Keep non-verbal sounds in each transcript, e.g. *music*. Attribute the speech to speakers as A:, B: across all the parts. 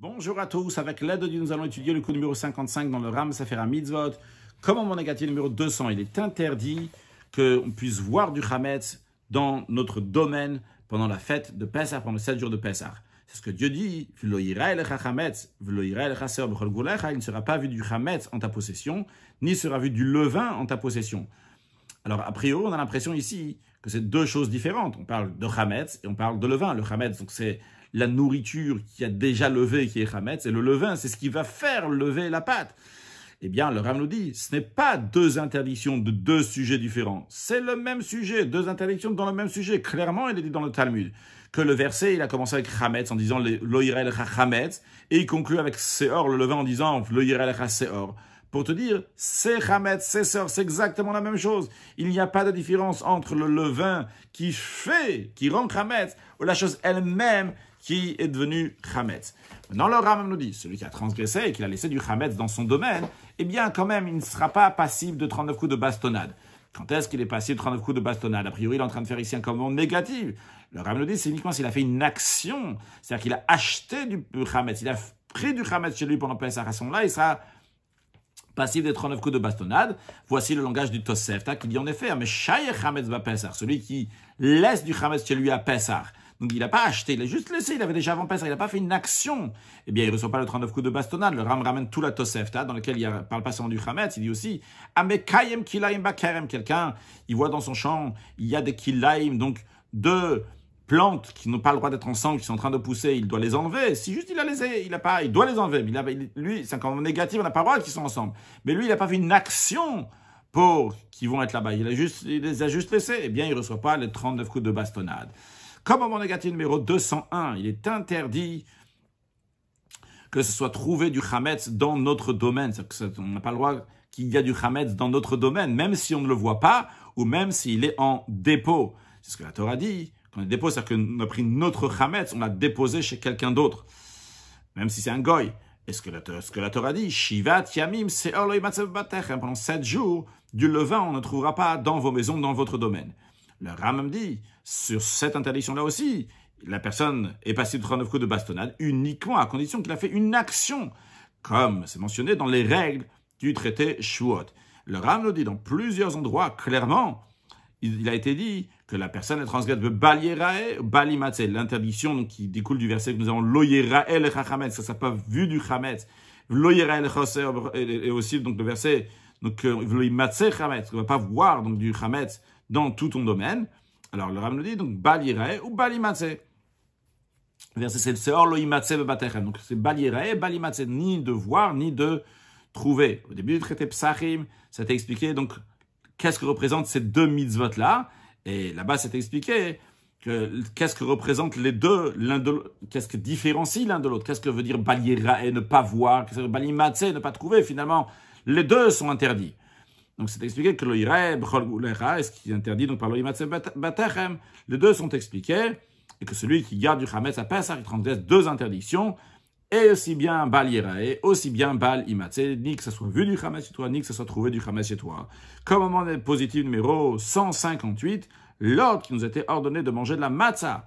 A: Bonjour à tous, avec l'aide de Dieu, nous allons étudier le coup numéro 55 dans le Ram Sefer Mitzvot. Comment mon négatif numéro 200 Il est interdit qu'on puisse voir du Hametz dans notre domaine pendant la fête de Pessah, pendant les 7 jours de Pessah. C'est ce que Dieu dit Il ne sera pas vu du Hametz en ta possession, ni sera vu du levain en ta possession. Alors, a priori, on a l'impression ici que c'est deux choses différentes. On parle de Hametz et on parle de levain. Le Hametz, donc c'est la nourriture qui a déjà levé, qui est Hametz, et le levain, c'est ce qui va faire lever la pâte. Eh bien, le Ram nous dit, ce n'est pas deux interdictions de deux sujets différents. C'est le même sujet, deux interdictions dans le même sujet. Clairement, il est dit dans le Talmud que le verset, il a commencé avec Hametz en disant l'oirel et il conclut avec Seor, le levain, en disant l'oirel Seor pour te dire, c'est Hametz, c'est sœur, c'est exactement la même chose. Il n'y a pas de différence entre le levain qui fait, qui rend Hametz, ou la chose elle-même qui est devenue Hametz. Maintenant, le Rambam nous dit, celui qui a transgressé et qui a laissé du Hametz dans son domaine, eh bien, quand même, il ne sera pas passible de 39 coups de bastonnade. Quand est-ce qu'il est passé de 39 coups de bastonnade A priori, il est en train de faire ici un commentaire négatif. Le Rambam dit, c'est uniquement s'il a fait une action, c'est-à-dire qu'il a acheté du Hametz, il a pris du Hametz chez lui pendant Pesach. À là il sera passif des 39 coups de bastonnade. Voici le langage du Tosefta qui dit en effet, mais Chametz celui qui laisse du Chametz chez lui à Pesach. Donc il n'a pas acheté, il a juste laissé, il avait déjà avant Pesach, il n'a pas fait une action. Eh bien, il ne reçoit pas le 39 coups de bastonnade. Le Ram ramène tout la Tosefta, dans lequel il ne parle pas seulement du chametz. il dit aussi Kilaim Bakarem. Quelqu'un, il voit dans son champ, il y a des Kilaim, donc deux plantes qui n'ont pas le droit d'être ensemble, qui sont en train de pousser, il doit les enlever. Si juste il a les, il a pas, il doit les enlever. lui, c'est quand négatif, on n'a pas le droit qu'ils soient ensemble. Mais lui, il n'a pas fait une action pour qu'ils vont être là-bas. Il, a juste, les a juste laissés. Eh bien, il ne reçoit pas les 39 coups de bastonnade. Comme moment négatif numéro 201, il est interdit que ce soit trouvé du Hametz dans notre domaine. On n'a pas le droit qu'il y ait du Hametz dans notre domaine, même si on ne le voit pas ou même s'il est en dépôt. C'est ce que la Torah dit. On les dépose, cest à a pris notre chametz, on l'a déposé chez quelqu'un d'autre, même si c'est un goy. Et ce que la, ce Torah dit, Shivat Yamim pendant sept jours, du levain, on ne trouvera pas dans vos maisons, dans votre domaine. Le Ramam dit, sur cette interdiction-là aussi, la personne est passée de 39 coups de bastonnade uniquement à condition qu'il a fait une action, comme c'est mentionné dans les règles du traité Shuot. Le Ram le dit dans plusieurs endroits clairement il a été dit que la personne est transgresse de bali matze ». l'interdiction qui découle du verset que nous avons, Loyerae le Chachamet, ça pas vu du Chamet, loyerael le et aussi donc le verset, donc euh, matze Chamet, on ne va pas voir donc du Chamet dans tout ton domaine. Alors le Ram nous dit donc Balierae ou Le Verset c'est Seor matze Bebatechem, donc c'est bali matze ». ni de voir, ni de trouver. Au début du traité Psachim, ça été expliqué donc qu'est-ce que représentent ces deux mitzvot-là Et là-bas, c'est expliqué qu'est-ce que représentent les deux, l'un de qu'est-ce que différencie l'un de l'autre, qu'est-ce que veut dire balira et ne pas voir, qu'est-ce que et ne pas trouver finalement, les deux sont interdits. Donc c'est expliqué que le est ce qui est interdit donc par le batachem, les deux sont expliqués et que celui qui garde du chametz à pesach » il transgresse deux interdictions, et aussi bien Bal et aussi bien Bal Imatse, ni que ce soit vu du Hamas chez toi, ni que ce soit trouvé du Hamas chez toi. est positif numéro 158, l'ordre qui nous était ordonné de manger de la matzah.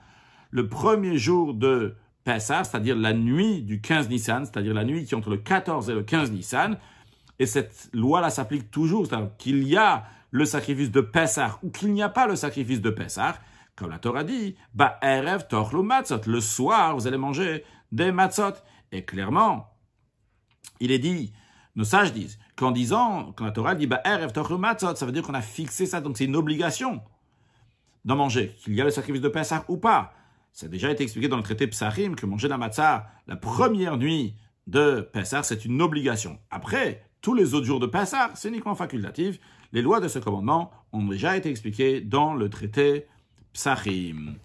A: Le premier jour de Pessah, c'est-à-dire la nuit du 15 Nissan, c'est-à-dire la nuit qui est entre le 14 et le 15 Nissan, et cette loi-là s'applique toujours, c'est-à-dire qu'il y a le sacrifice de Pessah ou qu'il n'y a pas le sacrifice de Pessah, comme la Torah dit, erev le soir, vous allez manger des matzot. Et clairement, il est dit, nos sages disent, qu'en disant, quand la Torah dit, bah, matzot, ça veut dire qu'on a fixé ça, donc c'est une obligation d'en manger, qu'il y a le sacrifice de Pessah ou pas. Ça a déjà été expliqué dans le traité Psachim que manger la matzah la première nuit de Pessah, c'est une obligation. Après, tous les autres jours de Pessah, c'est uniquement facultatif. Les lois de ce commandement ont déjà été expliquées dans le traité Psachim.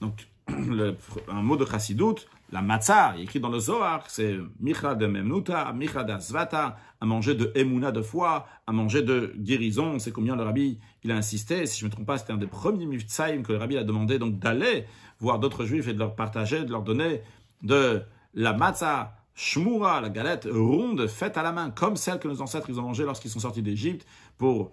A: Donc, *clears throat* un mot de Chassidoute, la matzah, écrit dans le Zohar, c'est Micha de Memnuta, Micha zvata », à manger de Emuna de foi, à manger de guérison. C'est combien le rabbi il a insisté. Si je ne me trompe pas, c'était un des premiers Mifzaim que le rabbi a demandé donc d'aller voir d'autres juifs et de leur partager, de leur donner de la matzah shmura, la galette ronde faite à la main, comme celle que nos ancêtres ils ont mangée lorsqu'ils sont sortis d'Égypte pour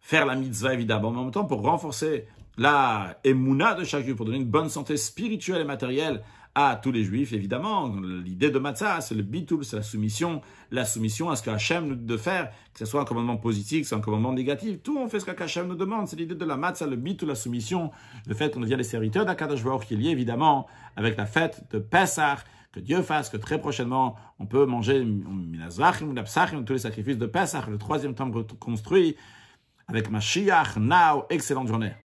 A: faire la mitzvah évidemment, mais en même temps pour renforcer la émouna de chaque juif, pour donner une bonne santé spirituelle et matérielle à tous les juifs, évidemment. L'idée de matzah, c'est le bitul, c'est la soumission, la soumission à ce que Hachem nous de faire, que ce soit un commandement positif, que un commandement négatif. Tout, on fait ce qu'Hachem nous demande. C'est l'idée de la matzah, le bitul, la soumission, le fait qu'on devient les serviteurs d'Akadosh Baruch, qui est lié, évidemment, avec la fête de Pesach, que Dieu fasse que très prochainement, on peut manger tous les sacrifices de Pesach, le troisième temple construit, avec Mashiach, Now, excellente journée.